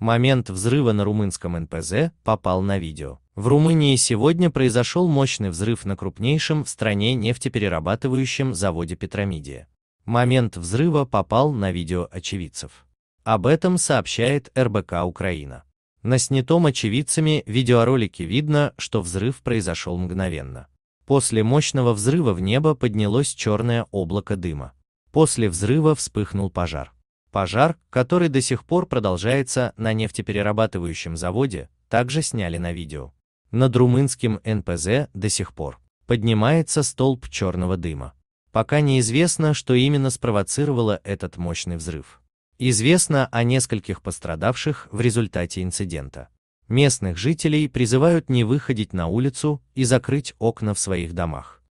Момент взрыва на румынском НПЗ попал на видео. В Румынии сегодня произошел мощный взрыв на крупнейшем в стране нефтеперерабатывающем заводе Петромидия. Момент взрыва попал на видео очевидцев. Об этом сообщает РБК Украина. На снятом очевидцами видеоролике видно, что взрыв произошел мгновенно. После мощного взрыва в небо поднялось черное облако дыма. После взрыва вспыхнул пожар. Пожар, который до сих пор продолжается на нефтеперерабатывающем заводе, также сняли на видео. Над румынским НПЗ до сих пор поднимается столб черного дыма. Пока неизвестно, что именно спровоцировало этот мощный взрыв. Известно о нескольких пострадавших в результате инцидента. Местных жителей призывают не выходить на улицу и закрыть окна в своих домах.